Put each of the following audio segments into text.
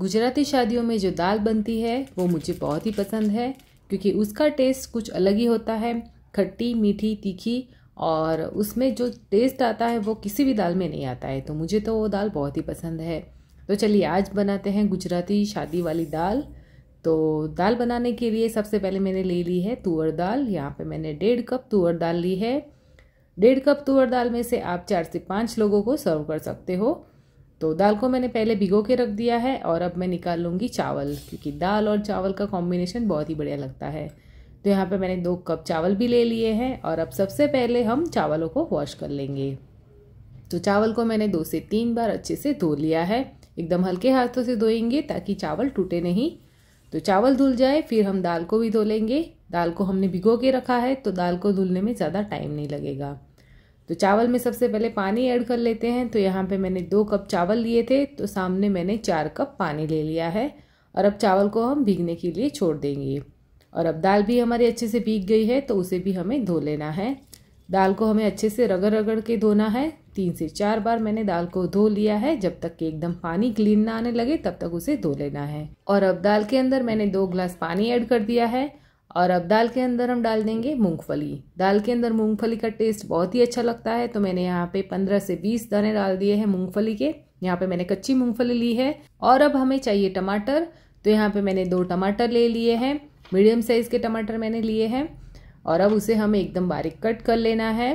गुजराती शादियों में जो दाल बनती है वो मुझे बहुत ही पसंद है क्योंकि उसका टेस्ट कुछ अलग ही होता है खट्टी मीठी तीखी और उसमें जो टेस्ट आता है वो किसी भी दाल में नहीं आता है तो मुझे तो वो दाल बहुत ही पसंद है तो चलिए आज बनाते हैं गुजराती शादी वाली दाल तो दाल बनाने के लिए सबसे पहले मैंने ले ली है तुअर दाल यहाँ पे मैंने डेढ़ कप तुअर दाल ली है डेढ़ कप तुअर दाल में से आप चार से पाँच लोगों को सर्व कर सकते हो तो दाल को मैंने पहले भिगो के रख दिया है और अब मैं निकाल लूँगी चावल क्योंकि दाल और चावल का कॉम्बिनेशन बहुत ही बढ़िया लगता है तो यहाँ पे मैंने दो कप चावल भी ले लिए हैं और अब सबसे पहले हम चावलों को वॉश कर लेंगे तो चावल को मैंने दो से तीन बार अच्छे से धो लिया है एकदम हल्के हाथों से धोएंगे ताकि चावल टूटे नहीं तो चावल धुल जाए फिर हम दाल को भी धो लेंगे दाल को हमने भिगो के रखा है तो दाल को धुलने में ज़्यादा टाइम नहीं लगेगा तो चावल में सबसे पहले पानी ऐड कर लेते हैं तो यहाँ पे मैंने दो कप चावल लिए थे तो सामने मैंने चार कप पानी ले लिया है और अब चावल को हम भीगने के लिए छोड़ देंगे और अब दाल भी हमारी अच्छे से भीग गई है तो उसे भी हमें धो लेना है दाल को हमें अच्छे से रगड़ रगड़ के धोना है तीन से चार बार मैंने दाल को धो लिया है जब तक कि एकदम पानी क्लीन ना आने लगे तब तक उसे धो लेना है और अब दाल के अंदर मैंने दो ग्लास पानी ऐड कर दिया है और अब दाल के अंदर हम डाल देंगे मूंगफली दाल के अंदर मूंगफली का टेस्ट बहुत ही अच्छा लगता है तो मैंने यहाँ पे पंद्रह से बीस दाने डाल दिए हैं मूंगफली के यहाँ पे मैंने कच्ची मूंगफली ली है और अब हमें चाहिए टमाटर तो यहाँ पे मैंने दो टमाटर ले लिए हैं मीडियम साइज़ के टमाटर मैंने लिए हैं और अब उसे हमें एकदम बारीक कट कर लेना है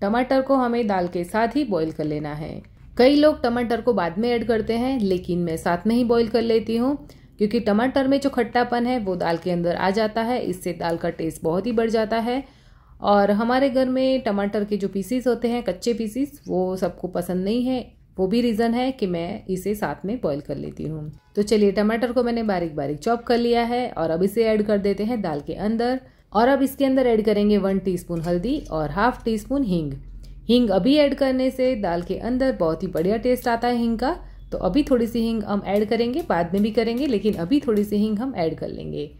टमाटर को हमें दाल के साथ ही बॉईल कर लेना है कई लोग टमाटर को बाद में ऐड करते हैं लेकिन मैं साथ में ही बॉईल कर लेती हूँ क्योंकि टमाटर में जो खट्टापन है वो दाल के अंदर आ जाता है इससे दाल का टेस्ट बहुत ही बढ़ जाता है और हमारे घर में टमाटर के जो पीसीस होते हैं कच्चे पीसीस वो सबको पसंद नहीं है वो भी रीज़न है कि मैं इसे साथ में बॉईल कर लेती हूँ तो चलिए टमाटर को मैंने बारीक बारीक चॉप कर लिया है और अब इसे ऐड कर देते हैं दाल के अंदर और अब इसके अंदर ऐड करेंगे वन टीस्पून हल्दी और हाफ टी स्पून हींग हींग अभी ऐड करने से दाल के अंदर बहुत ही बढ़िया टेस्ट आता है हींग का तो अभी थोड़ी सी हिंग हम ऐड करेंगे बाद में भी करेंगे लेकिन अभी थोड़ी सी हिंग हम ऐड कर लेंगे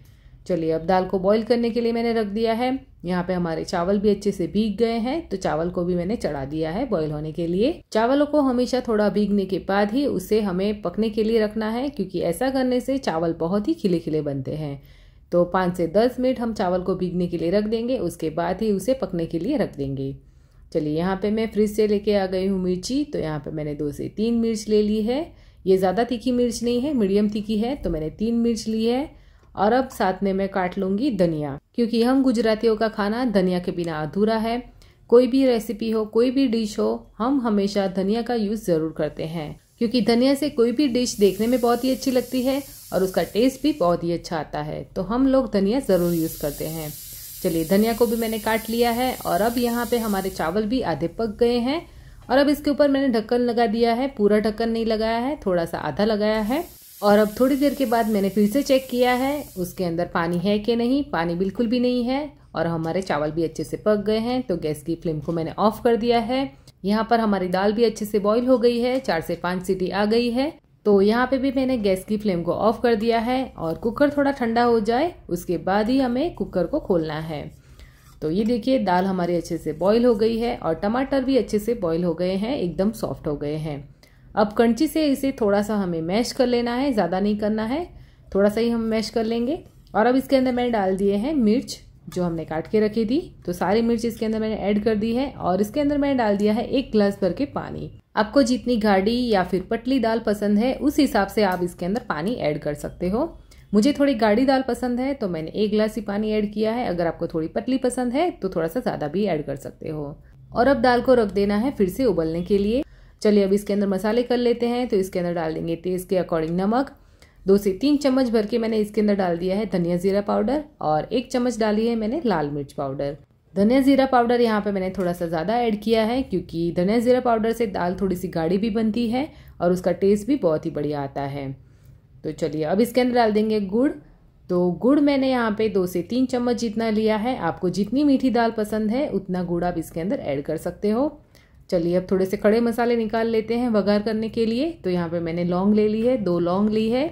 चलिए अब दाल को बॉईल करने के लिए मैंने रख दिया है यहाँ पे हमारे चावल भी अच्छे से भीग गए हैं तो चावल को भी मैंने चढ़ा दिया है बॉईल होने के लिए चावलों को हमेशा थोड़ा भीगने के बाद ही उसे हमें पकने के लिए रखना है क्योंकि ऐसा करने से चावल बहुत ही खिले खिले बनते हैं तो पाँच से दस मिनट हम चावल को भीगने के लिए रख देंगे उसके बाद ही उसे पकने के लिए रख देंगे चलिए यहाँ पे मैं फ्रिज से लेके आ गई हूँ मिर्ची तो यहाँ पे मैंने दो से तीन मिर्च ले ली है ये ज़्यादा तीखी मिर्च नहीं है मीडियम तीखी है तो मैंने तीन मिर्च ली है और अब साथ में मैं काट लूँगी धनिया क्योंकि हम गुजरातियों का खाना धनिया के बिना अधूरा है कोई भी रेसिपी हो कोई भी डिश हो हम हमेशा धनिया का यूज़ ज़रूर करते हैं क्योंकि धनिया से कोई भी डिश देखने में बहुत ही अच्छी लगती है और उसका टेस्ट भी बहुत ही अच्छा आता है तो हम लोग धनिया ज़रूर यूज़ करते हैं चलिए धनिया को भी मैंने काट लिया है और अब यहाँ पे हमारे चावल भी आधे पक गए हैं और अब इसके ऊपर मैंने ढक्कन लगा दिया है पूरा ढक्कन नहीं लगाया है थोड़ा सा आधा लगाया है और अब थोड़ी देर के बाद मैंने फिर से चेक किया है उसके अंदर पानी है कि नहीं पानी बिल्कुल भी नहीं है और हमारे चावल भी अच्छे से पक गए हैं तो गैस की फ्लेम को मैंने ऑफ कर दिया है यहाँ पर हमारी दाल भी अच्छे से बॉईल हो गई है चार से पाँच सीटी आ गई है तो यहाँ पे भी मैंने गैस की फ्लेम को ऑफ़ कर दिया है और कुकर थोड़ा ठंडा हो जाए उसके बाद ही हमें कुकर को खोलना है तो ये देखिए दाल हमारी अच्छे से बॉईल हो गई है और टमाटर भी अच्छे से बॉईल हो गए हैं एकदम सॉफ्ट हो गए हैं अब कंची से इसे थोड़ा सा हमें मैश कर लेना है ज़्यादा नहीं करना है थोड़ा सा ही हम मैश कर लेंगे और अब इसके अंदर मैंने डाल दिए हैं मिर्च जो हमने काट के रखी थी तो सारी मिर्च इसके अंदर मैंने ऐड कर दी है और इसके अंदर मैंने डाल दिया है एक गिलास भर के पानी आपको जितनी गाढ़ी या फिर पतली दाल पसंद है उस हिसाब से आप इसके अंदर पानी ऐड कर सकते हो मुझे थोड़ी गाढ़ी दाल पसंद है तो मैंने एक गिलास ही पानी ऐड किया है अगर आपको थोड़ी पतली पसंद है तो थोड़ा सा ज़्यादा भी ऐड कर सकते हो और अब दाल को रख देना है फिर से उबलने के लिए चलिए अब इसके अंदर मसाले कर लेते हैं तो इसके अंदर डाल देंगे तेज़ के अकॉर्डिंग नमक दो से तीन चम्मच भर के मैंने इसके अंदर डाल दिया है धनिया ज़ीरा पाउडर और एक चम्मच डाली है मैंने लाल मिर्च पाउडर धनिया ज़ीरा पाउडर यहाँ पे मैंने थोड़ा सा ज़्यादा ऐड किया है क्योंकि धनिया ज़ीरा पाउडर से दाल थोड़ी सी गाढ़ी भी बनती है और उसका टेस्ट भी बहुत ही बढ़िया आता है तो चलिए अब इसके अंदर डाल देंगे गुड़ तो गुड़ मैंने यहाँ पे दो से तीन चम्मच जितना लिया है आपको जितनी मीठी दाल पसंद है उतना गुड़ आप इसके अंदर ऐड कर सकते हो चलिए अब थोड़े से खड़े मसाले निकाल लेते हैं वगार करने के लिए तो यहाँ पर मैंने लौंग ले ली है दो लौंग ली है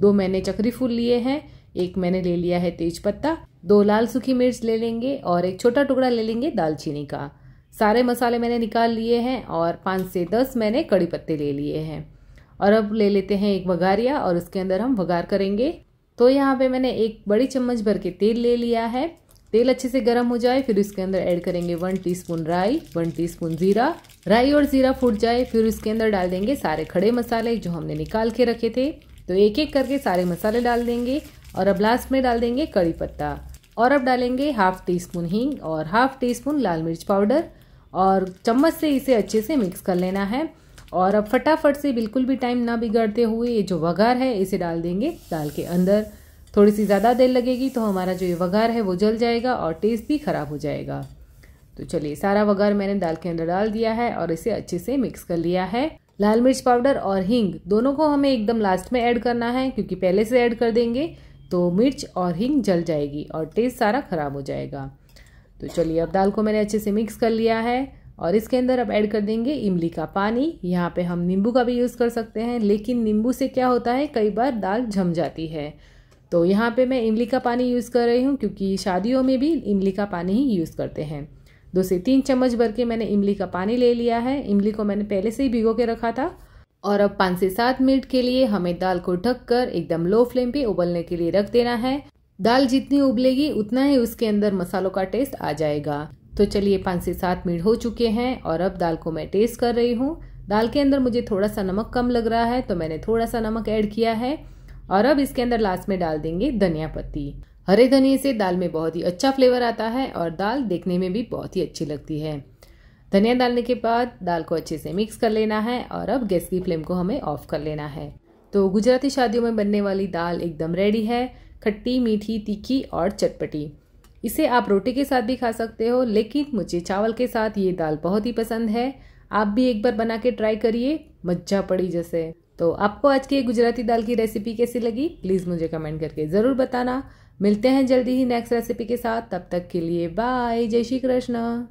दो मैंने चक्री फूल लिए हैं एक मैंने ले लिया है तेज पत्ता दो लाल सूखी मिर्च ले लेंगे और एक छोटा टुकड़ा ले लेंगे दालचीनी का सारे मसाले मैंने निकाल लिए हैं और पाँच से दस मैंने कड़ी पत्ते ले लिए हैं और अब ले लेते हैं एक वघारिया और उसके अंदर हम वघार करेंगे तो यहाँ पे मैंने एक बड़ी चम्मच भर के तेल ले लिया है तेल अच्छे से गर्म हो जाए फिर इसके अंदर ऐड करेंगे वन स्पून राई वन स्पून जीरा राई और जीरा फूट जाए फिर इसके अंदर डाल देंगे सारे खड़े मसाले जो हमने निकाल के रखे थे तो एक एक करके सारे मसाले डाल देंगे और अब लास्ट में डाल देंगे कड़ी पत्ता और अब डालेंगे हाफ टी स्पून हींग और हाफ टी स्पून लाल मिर्च पाउडर और चम्मच से इसे अच्छे से मिक्स कर लेना है और अब फटाफट से बिल्कुल भी टाइम ना बिगाड़ते हुए ये जो वघार है इसे डाल देंगे दाल के अंदर थोड़ी सी ज़्यादा देर लगेगी तो हमारा जो ये वघार है वो जल जाएगा और टेस्ट भी ख़राब हो जाएगा तो चलिए सारा वघार मैंने दाल के अंदर डाल दिया है और इसे अच्छे से मिक्स कर लिया है लाल मिर्च पाउडर और हींग दोनों को हमें एकदम लास्ट में ऐड करना है क्योंकि पहले से ऐड कर देंगे तो मिर्च और हींग जल जाएगी और टेस्ट सारा ख़राब हो जाएगा तो चलिए अब दाल को मैंने अच्छे से मिक्स कर लिया है और इसके अंदर अब ऐड कर देंगे इमली का पानी यहाँ पे हम नींबू का भी यूज़ कर सकते हैं लेकिन नींबू से क्या होता है कई बार दाल जम जाती है तो यहाँ पे मैं इमली का पानी यूज़ कर रही हूँ क्योंकि शादियों में भी इमली का पानी ही यूज़ करते हैं दो से तीन चम्मच भर के मैंने इमली का पानी ले लिया है इमली को मैंने पहले से ही भिगो के रखा था और अब पाँच से सात मिनट के लिए हमें दाल को ढक कर एकदम लो फ्लेम पे उबलने के लिए रख देना है दाल जितनी उबलेगी उतना ही उसके अंदर मसालों का टेस्ट आ जाएगा तो चलिए पाँच से सात मिनट हो चुके हैं और अब दाल को मैं टेस्ट कर रही हूँ दाल के अंदर मुझे थोड़ा सा नमक कम लग रहा है तो मैंने थोड़ा सा नमक ऐड किया है और अब इसके अंदर लास्ट में डाल देंगे धनिया पत्ती हरे धनिए से दाल में बहुत ही अच्छा फ्लेवर आता है और दाल देखने में भी बहुत ही अच्छी लगती है धनिया डालने के बाद दाल को अच्छे से मिक्स कर लेना है और अब गैस की फ्लेम को हमें ऑफ कर लेना है तो गुजराती शादियों में बनने वाली दाल एकदम रेडी है खट्टी मीठी तीखी और चटपटी इसे आप रोटी के साथ भी खा सकते हो लेकिन मुझे चावल के साथ ये दाल बहुत ही पसंद है आप भी एक बार बना के ट्राई करिए मज्जा पड़ी जैसे तो आपको आज की गुजराती दाल की रेसिपी कैसी लगी प्लीज़ मुझे कमेंट करके ज़रूर बताना मिलते हैं जल्दी ही नेक्स्ट रेसिपी के साथ तब तक के लिए बाय जय श्री कृष्ण